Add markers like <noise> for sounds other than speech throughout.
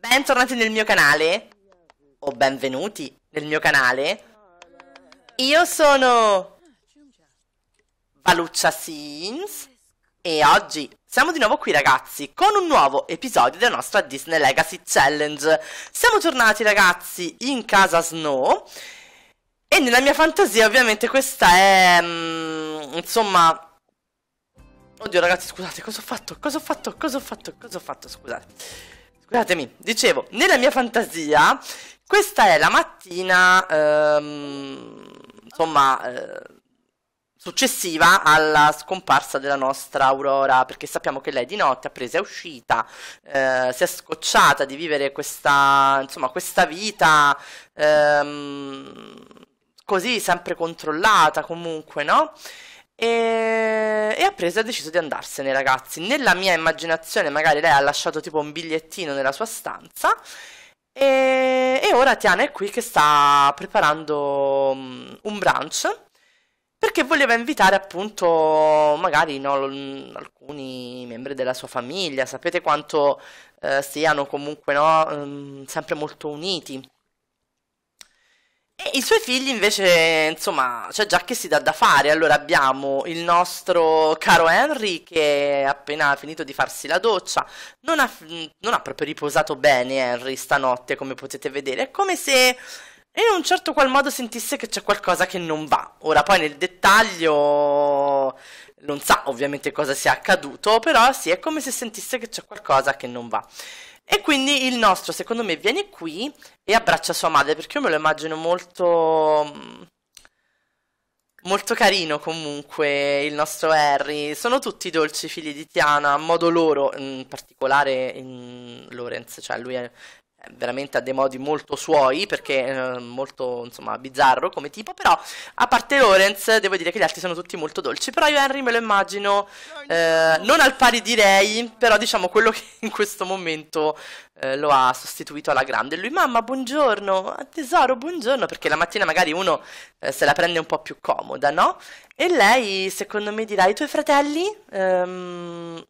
bentornati nel mio canale, o benvenuti nel mio canale. Io sono Valuccia Sims e oggi siamo di nuovo qui ragazzi con un nuovo episodio della nostra Disney Legacy Challenge. Siamo tornati ragazzi in casa Snow e nella mia fantasia ovviamente questa è, mh, mm, insomma Oddio ragazzi scusate cosa ho fatto? Cosa ho fatto? Cosa ho fatto? Cosa ho fatto? Scusate. Scusatemi. Dicevo, nella mia fantasia questa è la mattina ehm, insomma eh, successiva alla scomparsa della nostra Aurora, perché sappiamo che lei di notte ha preso, è uscita, eh, si è scocciata di vivere questa, insomma, questa vita ehm, così sempre controllata comunque, no? E, e ha preso e ha deciso di andarsene, ragazzi. Nella mia immaginazione, magari lei ha lasciato tipo un bigliettino nella sua stanza. E, e ora Tiana è qui che sta preparando mm, un brunch perché voleva invitare appunto magari no, alcuni membri della sua famiglia, sapete quanto eh, siano comunque no, mm, sempre molto uniti. E i suoi figli invece, insomma, c'è già che si dà da fare. Allora abbiamo il nostro caro Henry che è appena finito di farsi la doccia. Non ha, non ha proprio riposato bene Henry stanotte, come potete vedere. È come se in un certo qual modo sentisse che c'è qualcosa che non va. Ora poi nel dettaglio non sa ovviamente cosa sia accaduto, però sì, è come se sentisse che c'è qualcosa che non va. E quindi il nostro, secondo me, viene qui e abbraccia sua madre, perché io me lo immagino molto... Mm, molto carino comunque il nostro Harry. Sono tutti dolci figli di Tiana, a modo loro, in particolare in Lorenz, cioè lui è veramente ha dei modi molto suoi perché è eh, molto insomma bizzarro come tipo però a parte Lawrence devo dire che gli altri sono tutti molto dolci però io Henry me lo immagino eh, non al pari di Ray però diciamo quello che in questo momento eh, lo ha sostituito alla grande lui mamma buongiorno tesoro buongiorno perché la mattina magari uno eh, se la prende un po' più comoda no? e lei secondo me dirà i tuoi fratelli ehm,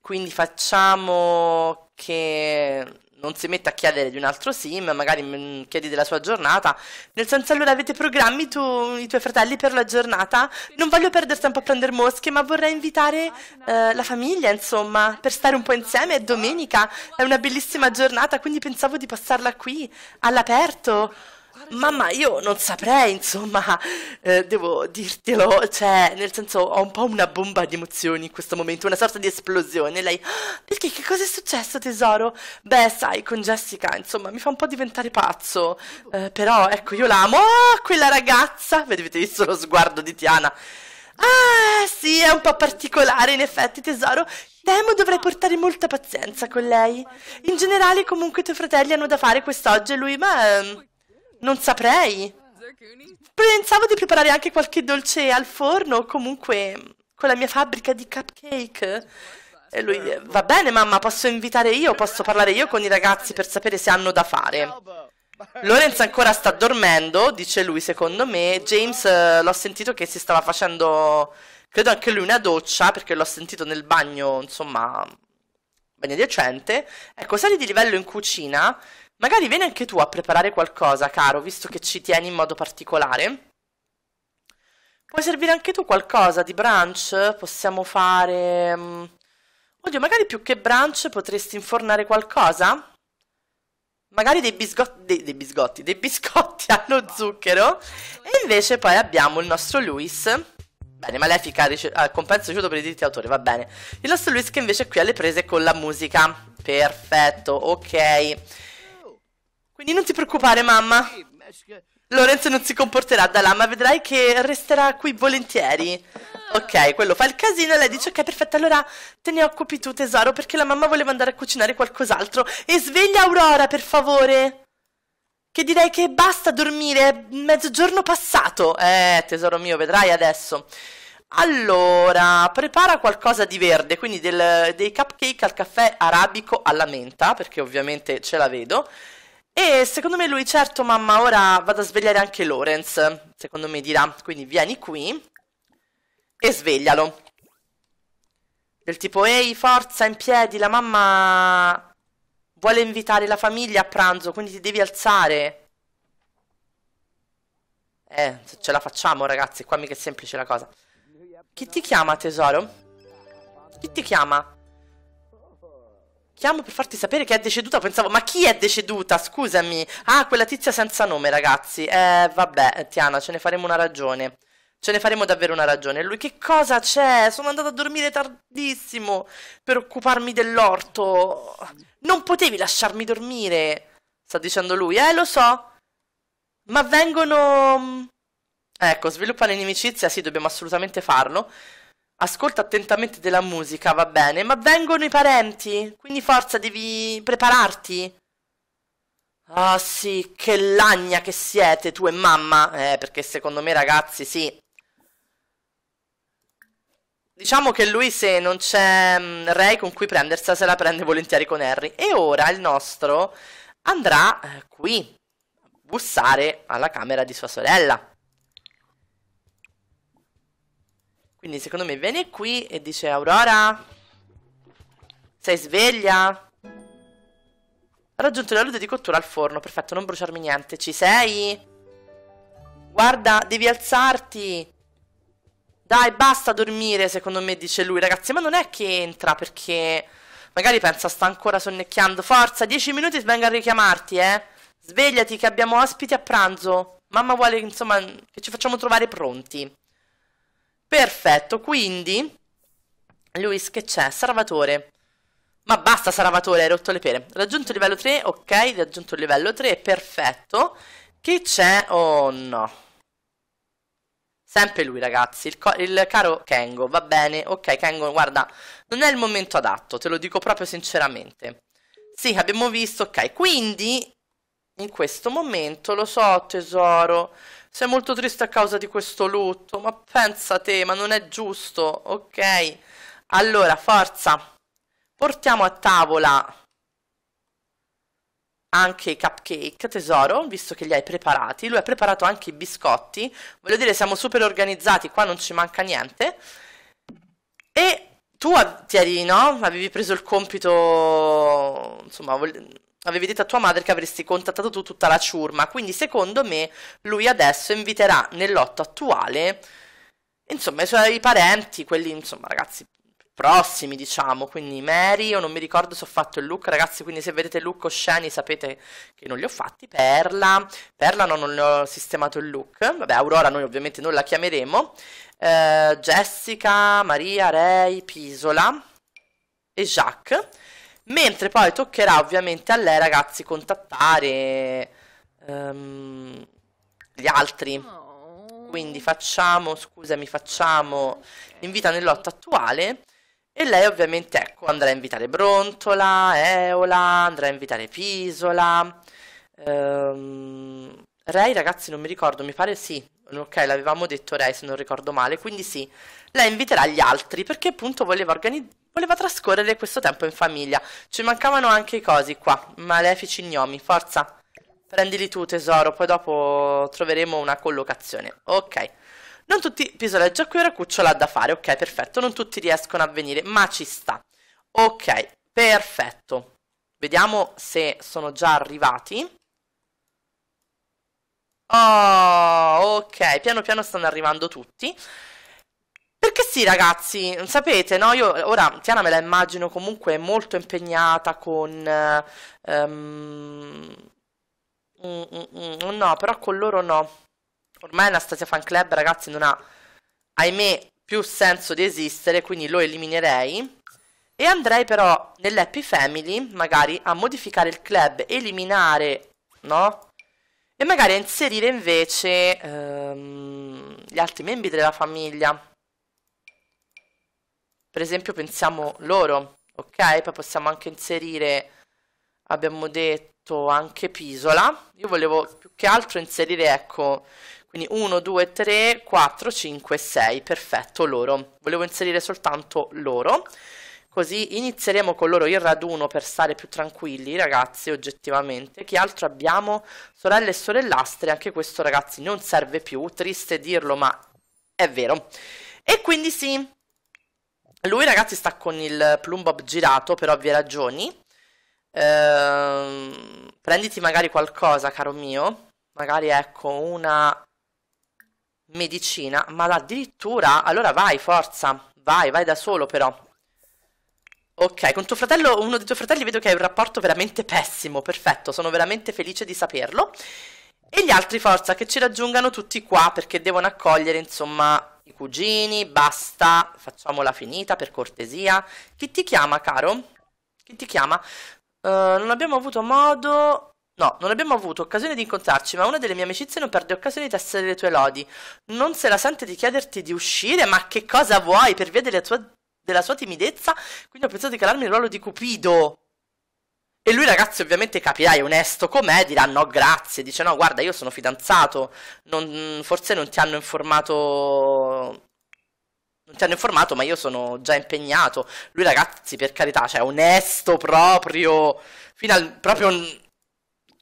quindi facciamo che non si mette a chiedere di un altro sim, magari mm, chiedi della sua giornata, nel senso allora avete programmi tu, i tuoi fratelli per la giornata? Non voglio perdere tempo a prendere mosche, ma vorrei invitare eh, la famiglia, insomma, per stare un po' insieme, è domenica, è una bellissima giornata, quindi pensavo di passarla qui, all'aperto. Mamma, io non saprei, insomma, eh, devo dirtelo, cioè, nel senso, ho un po' una bomba di emozioni in questo momento, una sorta di esplosione. Lei, ah, perché che cosa è successo, tesoro? Beh, sai, con Jessica, insomma, mi fa un po' diventare pazzo. Eh, però, ecco, io l'amo. Oh, ah, quella ragazza! Vedete visto lo sguardo di Tiana? Ah, sì, è un po' particolare, in effetti, tesoro. Temo dovrei portare molta pazienza con lei. In generale, comunque, i tuoi fratelli hanno da fare quest'oggi e lui, ma... Eh, non saprei. Pensavo di preparare anche qualche dolce al forno o comunque con la mia fabbrica di cupcake. E lui, va bene mamma, posso invitare io, posso parlare io con i ragazzi per sapere se hanno da fare. Lorenz ancora sta dormendo, dice lui secondo me. James eh, l'ho sentito che si stava facendo, credo anche lui, una doccia, perché l'ho sentito nel bagno, insomma, bagno adiacente. Ecco, sali di livello in cucina Magari vieni anche tu a preparare qualcosa, caro, visto che ci tieni in modo particolare. Puoi servire anche tu qualcosa di brunch? Possiamo fare... Mm, oddio, magari più che brunch potresti infornare qualcosa? Magari dei biscotti, dei, dei biscotti, dei biscotti <laughs> allo zucchero. E invece poi abbiamo il nostro Luis. Bene, Malefica ha ah, compenso ricevuto per i diritti d'autore, va bene. Il nostro Luis che invece qui ha le prese con la musica. Perfetto, ok. ok. Quindi non ti preoccupare, mamma. Lorenzo non si comporterà da là, ma vedrai che resterà qui volentieri. Ah. Ok, quello fa il casino e lei dice ok, perfetto, allora te ne occupi tu, tesoro, perché la mamma voleva andare a cucinare qualcos'altro. E sveglia Aurora, per favore. Che direi che basta dormire, è mezzogiorno passato. Eh, tesoro mio, vedrai adesso. Allora, prepara qualcosa di verde, quindi del, dei cupcake al caffè arabico alla menta, perché ovviamente ce la vedo. E secondo me lui, certo, mamma, ora vado a svegliare anche Lawrence. Secondo me dirà. Quindi vieni qui e sveglialo. Del tipo, ehi, forza, in piedi, la mamma vuole invitare la famiglia a pranzo, quindi ti devi alzare. Eh, se ce la facciamo, ragazzi, qua mica è semplice la cosa. Chi ti chiama, tesoro? Chi ti chiama? chiamo per farti sapere che è deceduta. Pensavo, ma chi è deceduta? Scusami. Ah, quella tizia senza nome, ragazzi. Eh, vabbè, eh, Tiana, ce ne faremo una ragione. Ce ne faremo davvero una ragione. Lui, che cosa c'è? Sono andata a dormire tardissimo per occuparmi dell'orto. Non potevi lasciarmi dormire, sta dicendo lui. Eh, lo so. Ma vengono... Mm, ecco, sviluppare inimicizia, sì, dobbiamo assolutamente farlo. Ascolta attentamente della musica, va bene, ma vengono i parenti, quindi forza devi prepararti. Ah sì, che lagna che siete tu e mamma. Eh, perché secondo me ragazzi, sì. Diciamo che lui se non c'è mm, Ray con cui prendersela se la prende volentieri con Harry. E ora il nostro andrà eh, qui a bussare alla camera di sua sorella. Quindi secondo me viene qui e dice Aurora, sei sveglia? Ha raggiunto la luce di cottura al forno, perfetto, non bruciarmi niente. Ci sei? Guarda, devi alzarti. Dai, basta dormire, secondo me, dice lui. Ragazzi, ma non è che entra perché... Magari pensa sta ancora sonnecchiando. Forza, dieci minuti venga a richiamarti, eh. Svegliati che abbiamo ospiti a pranzo. Mamma vuole, insomma, che ci facciamo trovare pronti. Perfetto, quindi... Luis, che c'è? Salvatore. Ma basta Salvatore, hai rotto le pere. Raggiunto il livello 3, ok, raggiunto il livello 3, perfetto. Che c'è? Oh no. Sempre lui, ragazzi, il, il, caro Kengo, va bene? Ok, Kengo, guarda, non è il momento adatto, te lo dico proprio sinceramente. Sì, abbiamo visto, ok, quindi in questo momento, lo so tesoro, sei molto triste a causa di questo lutto. Ma pensa te, ma non è giusto. Ok. Allora, forza. Portiamo a tavola anche i cupcake, tesoro, visto che li hai preparati. Lui ha preparato anche i biscotti. Voglio dire, siamo super organizzati, qua non ci manca niente. E tu ti Avevi preso il compito, insomma, voglio... Avevi detto a tua madre che avresti contattato tu tutta la ciurma, quindi secondo me lui adesso inviterà nel lotto attuale, insomma, i suoi parenti, quelli, insomma, ragazzi prossimi, diciamo, quindi Mary, io non mi ricordo se ho fatto il look, ragazzi, quindi se vedete look o sceni sapete che non li ho fatti, Perla, Perla no, non ho sistemato il look, vabbè, Aurora noi ovviamente non la chiameremo, eh, Jessica, Maria, Ray, Pisola e Jacques mentre poi toccherà ovviamente a lei ragazzi contattare um, gli altri. Quindi oh. facciamo, scusami, facciamo l'invita nell'otto attuale e lei ovviamente ecco andrà a invitare Brontola, Eola, andrà a invitare Pisola. Um, Ray, ragazzi, non mi ricordo, mi pare sì. Ok, l'avevamo detto Ray, se non ricordo male, quindi sì. Lei inviterà gli altri perché appunto voleva, voleva trascorrere questo tempo in famiglia. Ci mancavano anche i cosi qua, malefici gnomi, forza. Prendili tu tesoro, poi dopo troveremo una collocazione. Ok. Non tutti, Pisoleggio qui ora cucciola da fare, ok, perfetto. Non tutti riescono a venire, ma ci sta. Ok, perfetto. Vediamo se sono già arrivati. Oh, ok, piano piano stanno arrivando tutti. Perché sì, ragazzi, sapete, no? Io ora Tiana me la immagino comunque molto impegnata con... Um, no, però con loro no. Ormai Anastasia Fan Club, ragazzi, non ha, ahimè, più senso di esistere, quindi lo eliminerei. E andrei però nell'Happy Family, magari, a modificare il club, eliminare, no? e magari inserire invece ehm, gli altri membri della famiglia. Per esempio pensiamo loro, ok? Poi possiamo anche inserire, abbiamo detto, anche Pisola. Io volevo più che altro inserire, ecco, quindi 1, 2, 3, 4, 5, 6, perfetto, loro. Volevo inserire soltanto loro. Così inizieremo con loro il raduno per stare più tranquilli, ragazzi, oggettivamente. Che altro abbiamo? Sorelle e sorellastre, anche questo, ragazzi, non serve più. Triste dirlo, ma è vero. E quindi sì, lui, ragazzi, sta con il plumbob girato per ovvie ragioni. Ehm, prenditi magari qualcosa, caro mio. Magari, ecco, una medicina. Ma addirittura... Allora vai, forza. Vai, vai da solo, però. Ok, con tuo fratello, uno dei tuoi fratelli vedo che hai un rapporto veramente pessimo, perfetto, sono veramente felice di saperlo. E gli altri, forza, che ci raggiungano tutti qua perché devono accogliere, insomma, i cugini, basta, facciamola finita per cortesia. Chi ti chiama, caro? Chi ti chiama? Uh, non abbiamo avuto modo... No, non abbiamo avuto occasione di incontrarci, ma una delle mie amicizie non perde occasione di tessere le tue lodi. Non se la sente di chiederti di uscire, ma che cosa vuoi per via della tua della sua timidezza, quindi ho pensato di calarmi il ruolo di Cupido. E lui, ragazzi, ovviamente capirai, onesto com'è, dirà no, grazie, dice no, guarda, io sono fidanzato, non, forse non ti hanno informato... Non ti hanno informato, ma io sono già impegnato. Lui, ragazzi, per carità, cioè, onesto proprio, fino al... proprio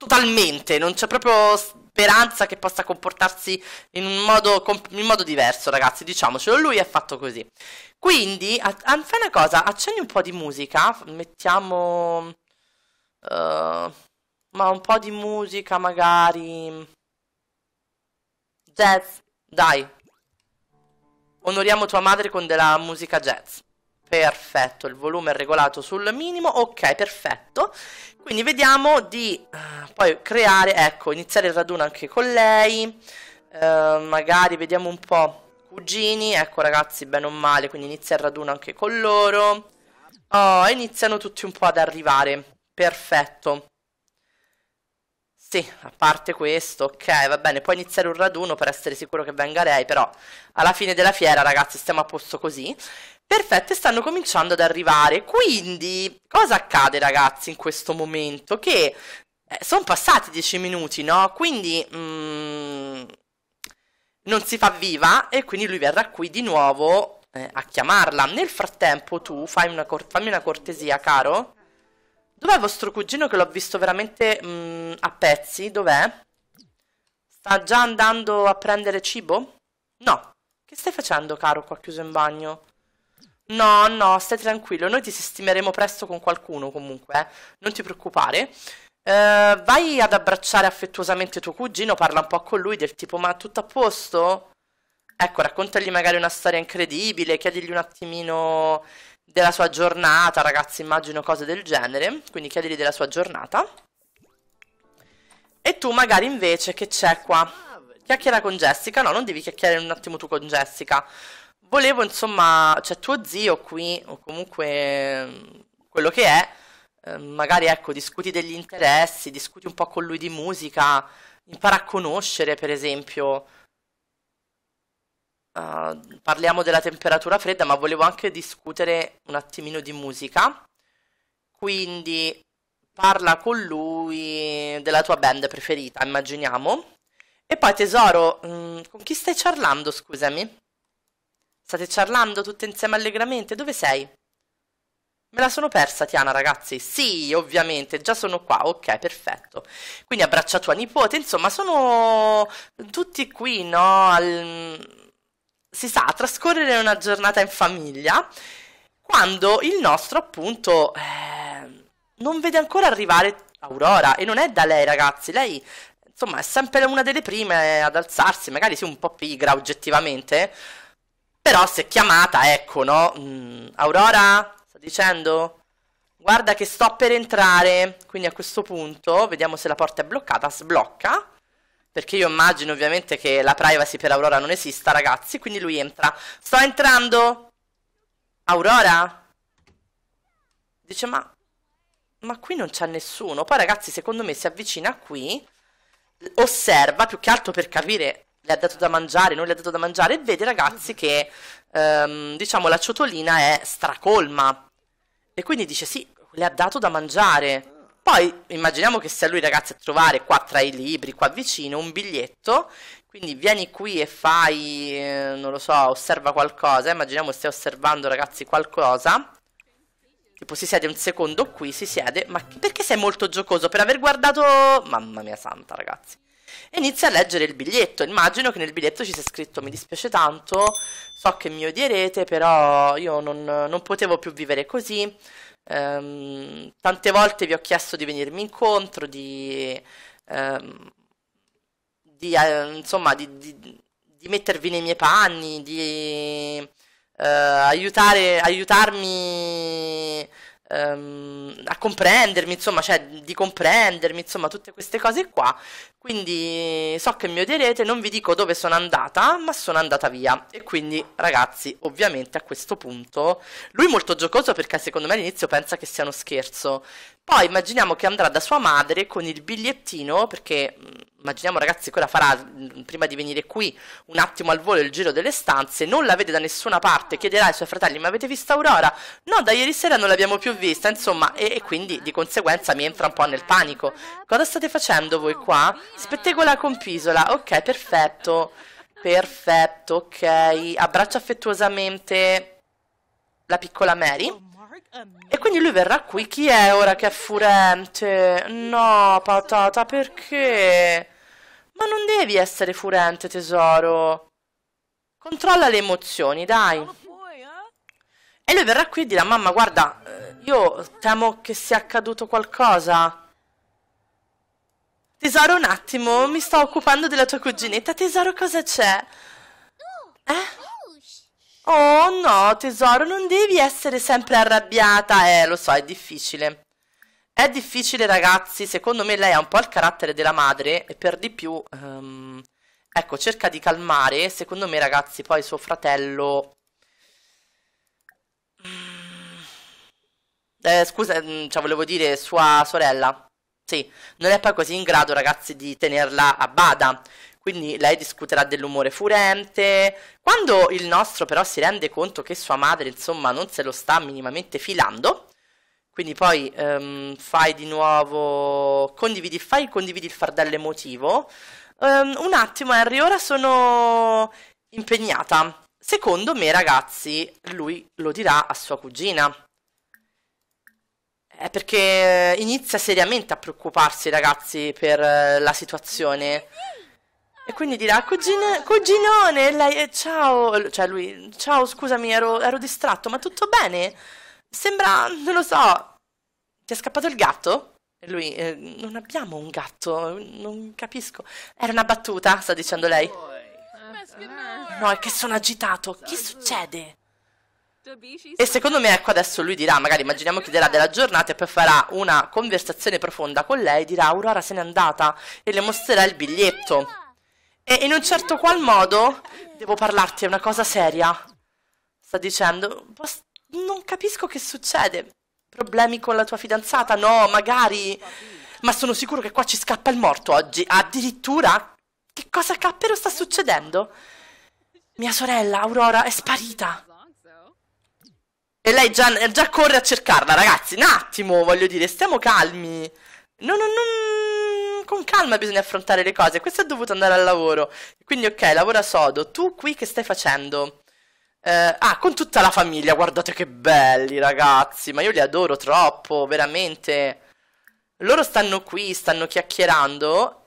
totalmente, non c'è proprio speranza che possa comportarsi in un modo, in modo diverso, ragazzi, diciamocelo, lui è fatto così. Quindi, a, a, fai una cosa, accendi un po' di musica, mettiamo... Uh, ma un po' di musica magari... Jazz, dai. Onoriamo tua madre con della musica jazz. Perfetto, il volume è regolato sul minimo, ok, perfetto. Quindi vediamo di uh, poi creare, ecco, iniziare il raduno anche con lei. Uh, magari vediamo un po' cugini, ecco ragazzi, bene o male, quindi inizia il raduno anche con loro. Oh, iniziano tutti un po' ad arrivare, perfetto. Sì, a parte questo, ok, va bene, puoi iniziare un raduno per essere sicuro che venga lei, però alla fine della fiera, ragazzi, stiamo a posto così. Perfetto, stanno cominciando ad arrivare. Quindi, cosa accade, ragazzi, in questo momento? Che eh, sono passati dieci minuti, no? Quindi... Mm, non si fa viva e quindi lui verrà qui di nuovo eh, a chiamarla. Nel frattempo tu fai una fammi una cortesia, caro. Dov'è vostro cugino che l'ho visto veramente mh, mm, a pezzi? Dov'è? Sta già andando a prendere cibo? No. Che stai facendo, caro, qua chiuso in bagno? No, no, stai tranquillo. Noi ti sistemeremo presto con qualcuno, comunque. Eh? Non ti preoccupare. Uh, vai ad abbracciare affettuosamente tuo cugino, parla un po' con lui del tipo ma tutto a posto? Ecco, raccontagli magari una storia incredibile, chiedigli un attimino della sua giornata, ragazzi, immagino cose del genere, quindi chiedili della sua giornata. E tu magari invece che c'è qua? Chiacchiera con Jessica? No, non devi chiacchierare un attimo tu con Jessica. Volevo, insomma, c'è tuo zio qui, o comunque quello che è, ehm, magari ecco, discuti degli interessi, discuti un po' con lui di musica, impara a conoscere, per esempio, eh, parliamo della temperatura fredda, ma volevo anche discutere un attimino di musica. Quindi parla con lui della tua band preferita, immaginiamo. E poi tesoro, mh, mm, con chi stai charlando, scusami? State charlando tutte insieme allegramente? Dove sei? Me la sono persa, Tiana, ragazzi. Sì, ovviamente, già sono qua. Ok, perfetto. Quindi abbraccia tua nipote, insomma, sono tutti qui, no? Al si sa, trascorrere una giornata in famiglia quando il nostro appunto eh, non vede ancora arrivare Aurora e non è da lei ragazzi, lei insomma è sempre una delle prime ad alzarsi, magari sì un po' pigra oggettivamente, però se chiamata ecco no, mm, Aurora sta dicendo guarda che sto per entrare, quindi a questo punto vediamo se la porta è bloccata, sblocca perché io immagino ovviamente che la privacy per Aurora non esista, ragazzi. Quindi lui entra. Sto entrando! Aurora? Dice, ma... Ma qui non c'è nessuno. Poi, ragazzi, secondo me si avvicina qui. Osserva, più che altro per capire... Le ha dato da mangiare, non le ha dato da mangiare. E vede, ragazzi, che... Ehm, diciamo, la ciotolina è stracolma. E quindi dice, sì, le ha dato da mangiare. Poi immaginiamo che sia lui ragazzi a trovare qua tra i libri, qua vicino, un biglietto. Quindi vieni qui e fai, eh, non lo so, osserva qualcosa. Immaginiamo stia osservando ragazzi qualcosa. Tipo si siede un secondo qui, si siede. Ma perché sei molto giocoso? Per aver guardato... Mamma mia santa ragazzi. E inizia a leggere il biglietto. Immagino che nel biglietto ci sia scritto: Mi dispiace tanto, so che mi odierete, però io non, non potevo più vivere così. Um, tante volte vi ho chiesto di venirmi incontro, di. Um, di uh, insomma, di, di, di, mettervi nei miei panni, di uh, aiutare, aiutarmi ehm, a comprendermi, insomma, cioè di comprendermi, insomma, tutte queste cose qua. Quindi so che mi odierete, non vi dico dove sono andata, ma sono andata via. E quindi, ragazzi, ovviamente a questo punto lui è molto giocoso perché secondo me all'inizio pensa che sia uno scherzo. Poi immaginiamo che andrà da sua madre con il bigliettino, perché mm, immaginiamo ragazzi quella farà mm, prima di venire qui un attimo al volo il giro delle stanze, non la vede da nessuna parte, chiederà ai suoi fratelli ma avete visto Aurora? No, da ieri sera non l'abbiamo più vista, insomma, e, e quindi di conseguenza mi entra un po' nel panico. Cosa state facendo voi qua? Spettacola con Pisola. Ok, perfetto. Perfetto, ok. Abbraccia affettuosamente la piccola Mary. E quindi lui verrà qui. Chi è ora che è furente? No, patata, perché? Ma non devi essere furente, tesoro. Controlla le emozioni, dai. E lui verrà qui e dirà, mamma, guarda, eh, io temo che sia accaduto qualcosa. Tesoro, un attimo, mi sto occupando della tua cuginetta. Tesoro, cosa c'è? Eh? Oh no, tesoro, non devi essere sempre arrabbiata. Eh, lo so, è difficile. È difficile, ragazzi. Secondo me lei ha un po' il carattere della madre e per di più... Um, ecco, cerca di calmare. Secondo me, ragazzi, poi suo fratello... Mm, eh, scusa, mm, cioè volevo dire sua sorella. Sì, non è poi così in grado, ragazzi, di tenerla a bada. Quindi lei discuterà dell'umore furente. Quando il nostro però si rende conto che sua madre, insomma, non se lo sta minimamente filando, quindi poi um, fai di nuovo, condividi, fai condividi il fardello emotivo. Um, un attimo, Harry, ora sono impegnata. Secondo me, ragazzi, lui lo dirà a sua cugina. È perché eh, inizia seriamente a preoccuparsi, ragazzi, per eh, la situazione. E quindi dirà, Cugine, cuginone, lei, eh, ciao, cioè lui, ciao, scusami, ero, ero distratto, ma tutto bene? Sembra, non lo so, ti è scappato il gatto? E lui, eh, non abbiamo un gatto, non capisco. Era una battuta, sta dicendo lei. Eh. No, è che sono agitato, che succede? E secondo me, ecco, adesso lui dirà, magari immaginiamo che dirà della giornata e poi farà una conversazione profonda con lei, dirà Aurora se n'è andata e le mostrerà il biglietto. E in un certo qual modo devo parlarti, è una cosa seria. Sta dicendo, non capisco che succede. Problemi con la tua fidanzata? No, magari. Ma sono sicuro che qua ci scappa il morto oggi. Addirittura, che cosa cappero sta succedendo? Mia sorella, Aurora, è sparita. E lei già, già corre a cercarla, ragazzi. Un attimo, voglio dire, stiamo calmi. Non, non, non... Con calma bisogna affrontare le cose. Questo è dovuto andare al lavoro. Quindi, ok, lavora sodo. Tu qui che stai facendo? Eh, ah, con tutta la famiglia. Guardate che belli, ragazzi. Ma io li adoro troppo, veramente. Loro stanno qui, stanno chiacchierando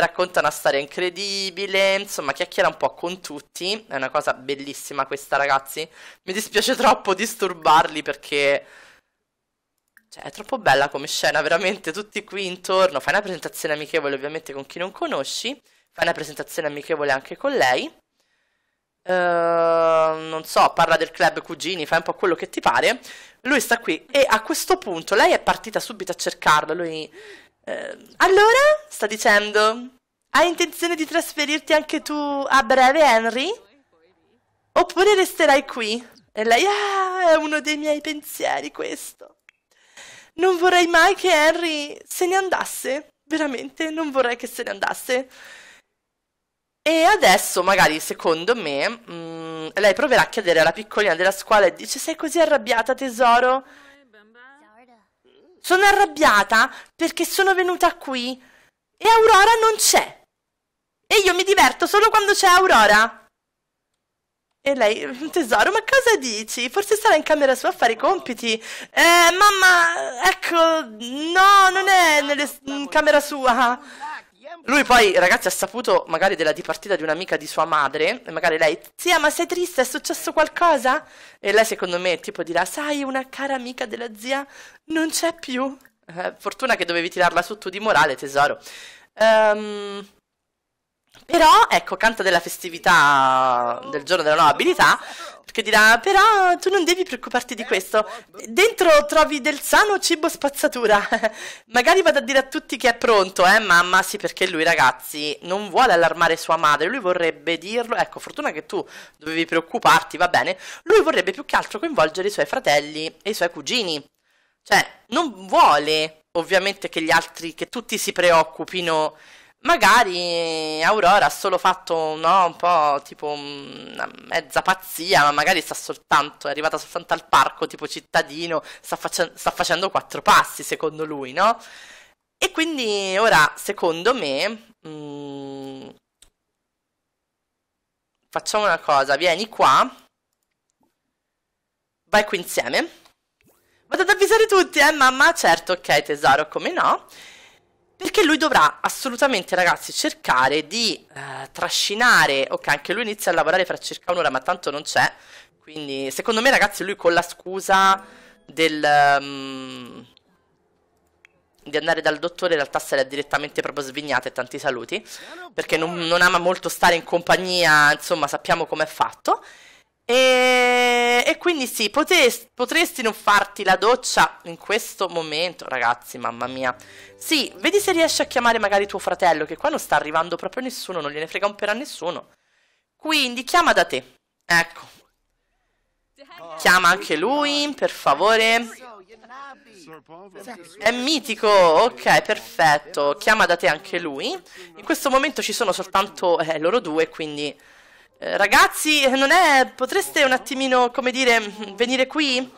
racconta una storia incredibile, insomma chiacchiera un po' con tutti, è una cosa bellissima questa ragazzi, mi dispiace troppo disturbarli perché cioè, è troppo bella come scena, veramente tutti qui intorno, fai una presentazione amichevole ovviamente con chi non conosci, fai una presentazione amichevole anche con lei, Uh, non so, parla del club cugini, fai un po' quello che ti pare. Lui sta qui e a questo punto lei è partita subito a cercarlo. Lui eh, allora, sta dicendo, hai intenzione di trasferirti anche tu a breve, Henry? Oppure resterai qui? E lei, ah, è uno dei miei pensieri questo. Non vorrei mai che Henry se ne andasse, veramente, non vorrei che se ne andasse. E adesso, magari, secondo me, mh, mm, lei proverà a chiedere alla piccolina della scuola e dice, sei così arrabbiata, tesoro? Sono arrabbiata perché sono venuta qui e Aurora non c'è. E io mi diverto solo quando c'è Aurora. E lei, tesoro, ma cosa dici? Forse sarà in camera sua a fare i compiti. Eh, mamma, ecco, no, non è nelle, in camera sua. Lui poi, ragazzi, ha saputo magari della dipartita di un'amica di sua madre, e magari lei, zia, ma sei triste? È successo qualcosa? E lei, secondo me, tipo dirà, sai, una cara amica della zia non c'è più. Eh, fortuna che dovevi tirarla su tu di morale, tesoro. Ehm... Um... Però, ecco, canta della festività del giorno della nuova abilità, perché dirà, però tu non devi preoccuparti di questo. Dentro trovi del sano cibo spazzatura. <laughs> Magari vado a dire a tutti che è pronto, eh, mamma, sì, perché lui, ragazzi, non vuole allarmare sua madre, lui vorrebbe dirlo, ecco, fortuna che tu dovevi preoccuparti, va bene, lui vorrebbe più che altro coinvolgere i suoi fratelli e i suoi cugini. Cioè, non vuole, ovviamente, che gli altri, che tutti si preoccupino Magari eh, Aurora ha solo fatto no, un po' tipo una mezza pazzia, ma magari sta soltanto, è arrivata soltanto al parco tipo cittadino, sta, faccia- sta facendo quattro passi secondo lui, no? E quindi ora, secondo me, mh, mm, facciamo una cosa, vieni qua, vai qui insieme, vado ad avvisare tutti, eh mamma? Certo, ok tesoro, come no? Perché lui dovrà assolutamente, ragazzi, cercare di eh, trascinare. Ok, anche lui inizia a lavorare fra circa un'ora, ma tanto non c'è. Quindi, secondo me, ragazzi, lui con la scusa del. Um, di andare dal dottore in realtà se l'è direttamente proprio svignata e tanti saluti perché non, non ama molto stare in compagnia insomma sappiamo com'è fatto e, e quindi sì, potresti, potresti non farti la doccia in questo momento, ragazzi, mamma mia. Sì, vedi se riesci a chiamare magari tuo fratello, che qua non sta arrivando proprio nessuno, non gliene frega un per a nessuno. Quindi chiama da te. Ecco. Chiama anche lui, per favore. È mitico, ok, perfetto. Chiama da te anche lui. In questo momento ci sono soltanto eh, loro due, quindi eh, ragazzi, non è... potreste un attimino, come dire, venire qui?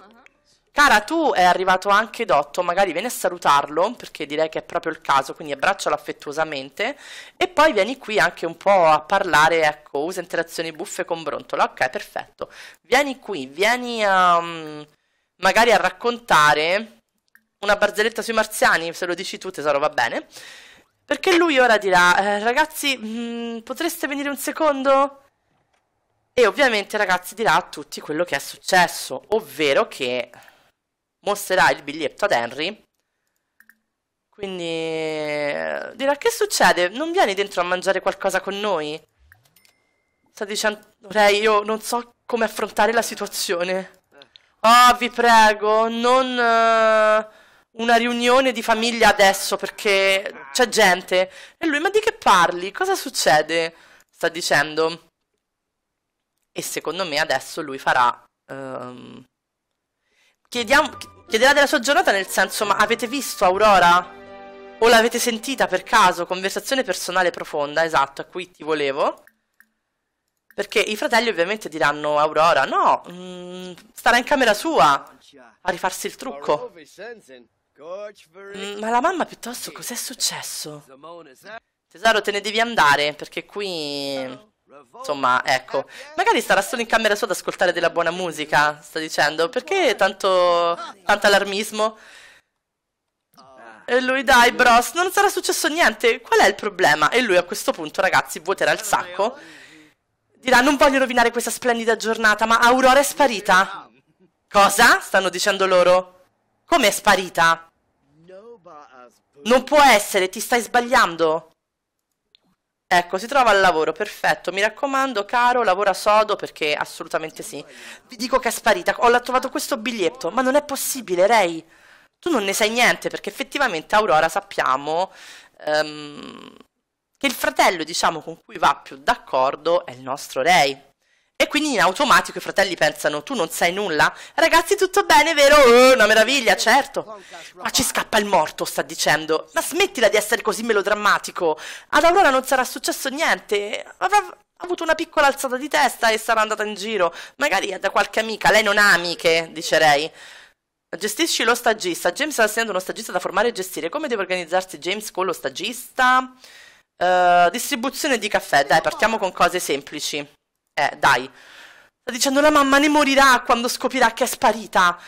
Cara, tu è arrivato anche Dotto, magari vieni a salutarlo, perché direi che è proprio il caso, quindi abbraccialo affettuosamente, e poi vieni qui anche un po' a parlare, ecco, usa interazioni buffe con Brontola, ok, perfetto. Vieni qui, vieni a, um, ehm, magari a raccontare una barzelletta sui marziani, se lo dici tu tesoro va bene, perché lui ora dirà, eh, ragazzi, mh, mm, potreste venire un secondo? E ovviamente ragazzi dirà a tutti quello che è successo, ovvero che mostrerà il biglietto ad Henry. Quindi eh, dirà che succede? Non vieni dentro a mangiare qualcosa con noi? Sta dicendo, Ray, io non so come affrontare la situazione. Eh. Oh, vi prego, non uh, una riunione di famiglia adesso perché c'è gente. E lui, ma di che parli? Cosa succede? Sta dicendo e secondo me adesso lui farà... Um, ehm, chiediamo, chiederà della sua giornata nel senso, ma avete visto Aurora? O l'avete sentita per caso? Conversazione personale profonda, esatto, a cui ti volevo. Perché i fratelli ovviamente diranno Aurora, no, mh, mm, starà in camera sua a rifarsi il trucco. Mm, ma la mamma piuttosto cos'è successo? Tesoro, te ne devi andare, perché qui... Insomma, ecco, magari starà solo in camera sua ad ascoltare della buona musica, sta dicendo. Perché tanto, tanto allarmismo? E lui, dai, bros, non sarà successo niente. Qual è il problema? E lui a questo punto, ragazzi, vuoterà il sacco. Dirà, non voglio rovinare questa splendida giornata, ma Aurora è sparita. Cosa? Stanno dicendo loro. Come è sparita? Non può essere, ti stai sbagliando. Ecco, si trova al lavoro, perfetto. Mi raccomando, caro, lavora sodo perché assolutamente sì. Vi dico che è sparita. Ho trovato questo biglietto, ma non è possibile, Ray. Tu non ne sai niente perché effettivamente Aurora sappiamo um, che il fratello, diciamo, con cui va più d'accordo è il nostro Ray. E quindi in automatico i fratelli pensano, tu non sai nulla? Ragazzi, tutto bene, vero? Oh, una meraviglia, certo. Ma ci scappa il morto, sta dicendo. Ma smettila di essere così melodrammatico. Ad Aurora non sarà successo niente. Avrà avuto una piccola alzata di testa e sarà andata in giro. Magari è da qualche amica. Lei non ha amiche, dice lei. Gestisci lo stagista. James sta essendo uno stagista da formare e gestire. Come deve organizzarsi James con lo stagista? Uh, distribuzione di caffè. Dai, partiamo con cose semplici. Eh, dai. Sta dicendo la mamma ne morirà quando scoprirà che è sparita.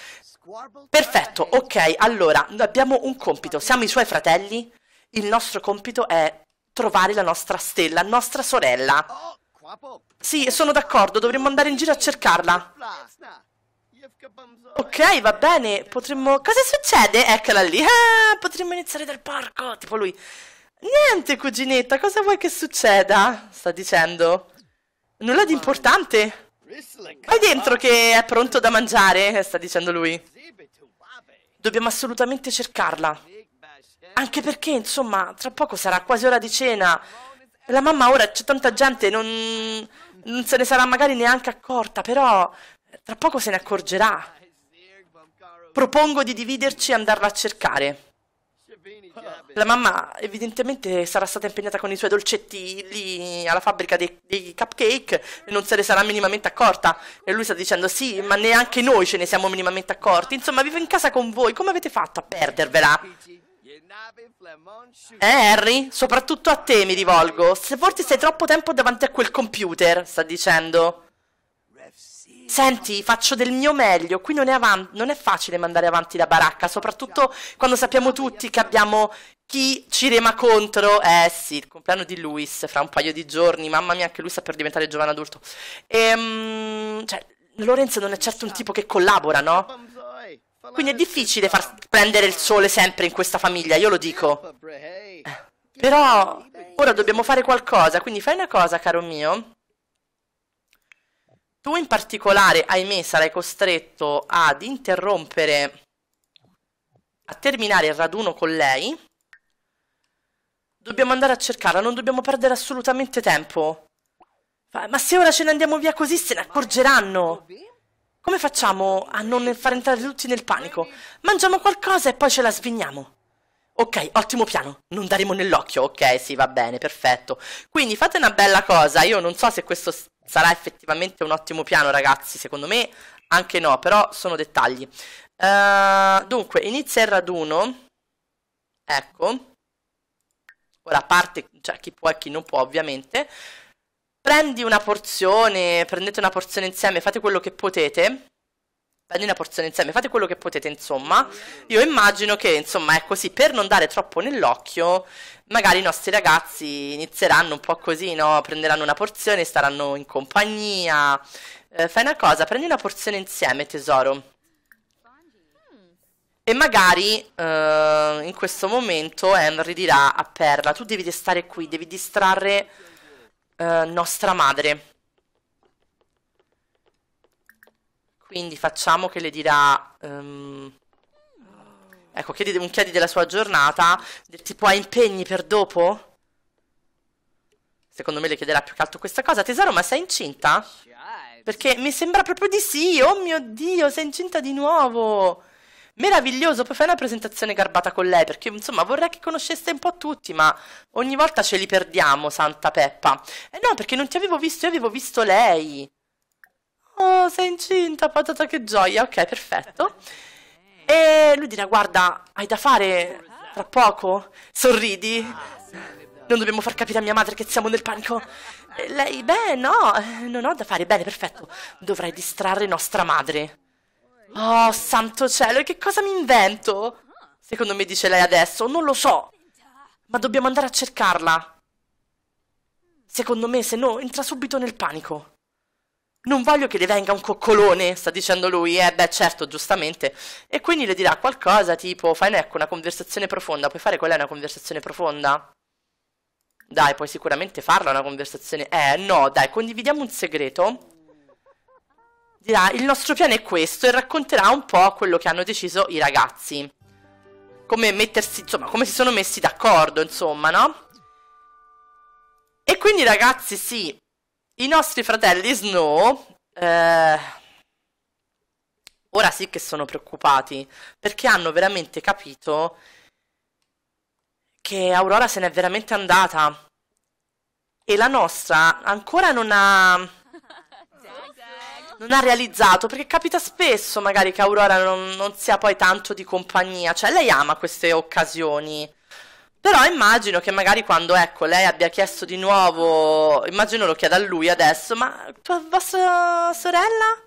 Perfetto, ok, allora, abbiamo un compito, siamo i suoi fratelli, il nostro compito è trovare la nostra stella, nostra sorella. Sì, sono d'accordo, dovremmo andare in giro a cercarla. Ok, va bene, potremmo... Cosa succede? Eccola lì, ah, potremmo iniziare dal parco, tipo lui. Niente, cuginetta, cosa vuoi che succeda? Sta dicendo. Nulla di importante. Vai dentro che è pronto da mangiare, sta dicendo lui. Dobbiamo assolutamente cercarla. Anche perché, insomma, tra poco sarà quasi ora di cena. La mamma ora c'è tanta gente, non, non se ne sarà magari neanche accorta, però tra poco se ne accorgerà. Propongo di dividerci e andarla a cercare. Ah. La mamma evidentemente sarà stata impegnata con i suoi dolcetti lì alla fabbrica dei, dei cupcake e non se ne sarà minimamente accorta. E lui sta dicendo sì, ma neanche noi ce ne siamo minimamente accorti. Insomma, vivo in casa con voi, come avete fatto a perdervela? Eh, Harry, soprattutto a te mi rivolgo. Se forse stai troppo tempo davanti a quel computer, sta dicendo. Senti, faccio del mio meglio, qui non è, avan- non è facile mandare avanti la baracca, soprattutto quando sappiamo tutti che abbiamo chi ci rema contro? Eh sì, il compleanno di Luis fra un paio di giorni. Mamma mia, anche lui sta per diventare giovane adulto. Ehm, cioè, Lorenzo non è certo un tipo che collabora, no? Quindi è difficile far prendere il sole sempre in questa famiglia, io lo dico. Eh, però ora dobbiamo fare qualcosa, quindi fai una cosa, caro mio. Tu in particolare, ahimè, sarai costretto ad interrompere, a terminare il raduno con lei. Dobbiamo andare a cercarla, non dobbiamo perdere assolutamente tempo. Ma se ora ce ne andiamo via così se ne accorgeranno. Come facciamo a non far entrare tutti nel panico? Mangiamo qualcosa e poi ce la svigniamo. Ok, ottimo piano. Non daremo nell'occhio. Ok, sì, va bene, perfetto. Quindi fate una bella cosa. Io non so se questo sarà effettivamente un ottimo piano, ragazzi, secondo me anche no, però sono dettagli. Uh, dunque, inizia il raduno. Ecco. Ora parte, cioè chi può e chi non può, ovviamente. Prendi una porzione, prendete una porzione insieme, fate quello che potete prendi una porzione insieme, fate quello che potete, insomma. Io immagino che, insomma, è così, per non dare troppo nell'occhio, magari i nostri ragazzi inizieranno un po' così, no? Prenderanno una porzione, staranno in compagnia. Eh, fai una cosa, prendi una porzione insieme, tesoro. E magari eh, in questo momento Henry dirà a Perla, tu devi stare qui, devi distrarre eh, nostra madre. Quindi facciamo che le dirà... Um, ecco, chiedi, chiedi della sua giornata, tipo ha impegni per dopo? Secondo me le chiederà più che altro questa cosa. Tesoro, ma sei incinta? Perché mi sembra proprio di sì. Oh mio Dio, sei incinta di nuovo. Meraviglioso, poi fai una presentazione garbata con lei, perché insomma vorrei che conosceste un po' tutti, ma ogni volta ce li perdiamo, Santa Peppa. Eh no, perché non ti avevo visto, io avevo visto lei oh sei incinta patata che gioia ok perfetto e lui dirà guarda hai da fare tra poco sorridi non dobbiamo far capire a mia madre che siamo nel panico e lei beh no non ho da fare bene perfetto dovrai distrarre nostra madre oh santo cielo e che cosa mi invento secondo me dice lei adesso non lo so ma dobbiamo andare a cercarla Secondo me, se no, entra subito nel panico. Non voglio che le venga un coccolone, sta dicendo lui. Eh, beh, certo, giustamente. E quindi le dirà qualcosa tipo: Fai ecco una conversazione profonda. Puoi fare qual è una conversazione profonda? Dai, puoi sicuramente farla una conversazione. Eh, no, dai, condividiamo un segreto. Dirà: Il nostro piano è questo e racconterà un po' quello che hanno deciso i ragazzi. Come mettersi, insomma, come si sono messi d'accordo, insomma, no? E quindi, ragazzi, sì, i nostri fratelli Snow... Eh, ora sì che sono preoccupati, perché hanno veramente capito che Aurora se n'è veramente andata. E la nostra ancora non ha non ha realizzato, perché capita spesso magari che Aurora non, non, sia poi tanto di compagnia, cioè lei ama queste occasioni, però immagino che magari quando ecco lei abbia chiesto di nuovo, immagino lo chieda a lui adesso, ma vostra sorella?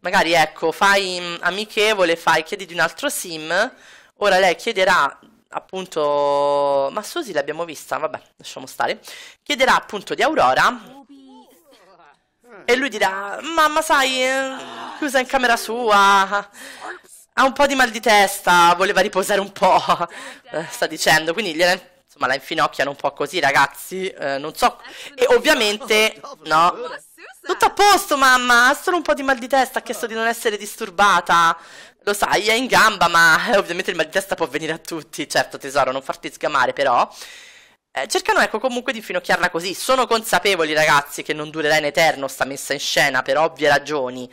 Magari ecco, fai mm, amichevole, fai chiediti un altro sim, ora lei chiederà appunto, ma Susi l'abbiamo vista, vabbè, lasciamo stare, chiederà appunto di Aurora e lui dirà, mamma sai, eh, chiusa in camera sua, ha un po' di mal di testa, voleva riposare un po', <laughs> eh, sta dicendo, quindi gliela, insomma, la infinocchiano un po' così, ragazzi, eh, non so, e ovviamente, no, tutto a posto, mamma, ha solo un po' di mal di testa, ha chiesto di non essere disturbata, lo sai, è in gamba, ma eh, ovviamente il mal di testa può venire a tutti, certo, tesoro, non farti sgamare, però... Eh, cercano, ecco, comunque di infinocchiarla così. Sono consapevoli, ragazzi, che non durerà in eterno sta messa in scena, per ovvie ragioni.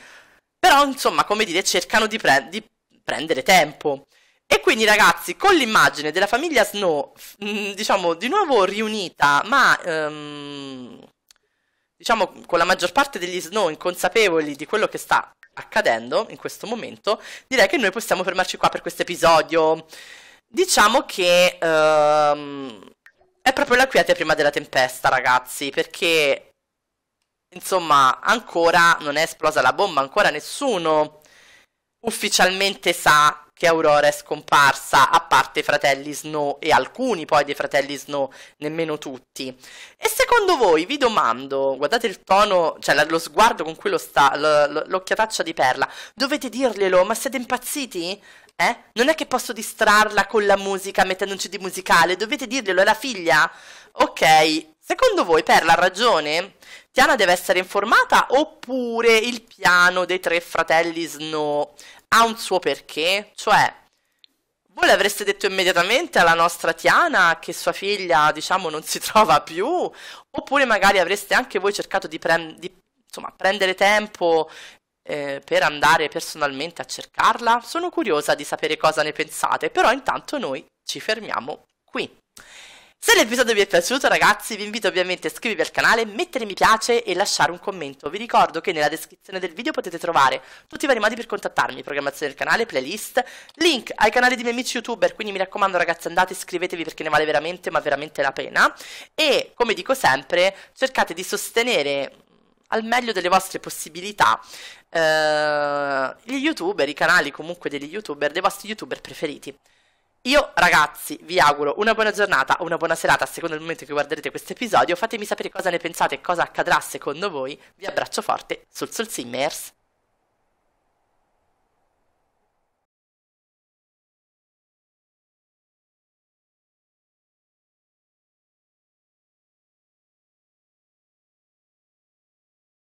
Però, insomma, come dire, cercano di, di prendere tempo. E quindi ragazzi, con l'immagine della famiglia Snow, mm, diciamo di nuovo riunita, ma ehm, diciamo con la maggior parte degli Snow inconsapevoli di quello che sta accadendo in questo momento, direi che noi possiamo fermarci qua per questo episodio. Diciamo che ehm, è proprio la quiete prima della tempesta, ragazzi, perché insomma ancora non è esplosa la bomba, ancora nessuno ufficialmente sa che Aurora è scomparsa, a parte i fratelli Snow e alcuni poi dei fratelli Snow, nemmeno tutti. E secondo voi, vi domando, guardate il tono, cioè lo sguardo con cui lo sta, l'occhiataccia di Perla, dovete dirglielo, ma siete impazziti? Eh? Non è che posso distrarla con la musica mettendoci di musicale, dovete dirglielo, è la figlia? Ok, Secondo voi per la ragione? Tiana deve essere informata oppure il piano dei tre fratelli Snow ha un suo perché? Cioè, voi l'avreste detto immediatamente alla nostra Tiana che sua figlia, diciamo, non si <laughs> trova più? Oppure magari avreste anche voi cercato di, pre di insomma, prendere tempo eh, per andare personalmente a cercarla? Sono curiosa di sapere cosa ne pensate, però intanto noi ci fermiamo qui. Se l'episodio vi è piaciuto ragazzi vi invito ovviamente a iscrivervi al canale, mettere mi piace e lasciare un commento. Vi ricordo che nella descrizione del video potete trovare tutti i vari modi per contattarmi, programmazione del canale, playlist, link ai canali di miei amici youtuber, quindi mi raccomando ragazzi andate iscrivetevi perché ne vale veramente ma veramente la pena. E come dico sempre cercate di sostenere al meglio delle vostre possibilità eh, gli youtuber, i canali comunque degli youtuber, dei vostri youtuber preferiti. Io ragazzi vi auguro una buona giornata o una buona serata a seconda del momento in cui guarderete questo episodio, fatemi sapere cosa ne pensate e cosa accadrà secondo voi, vi abbraccio forte sul Soul Simmers.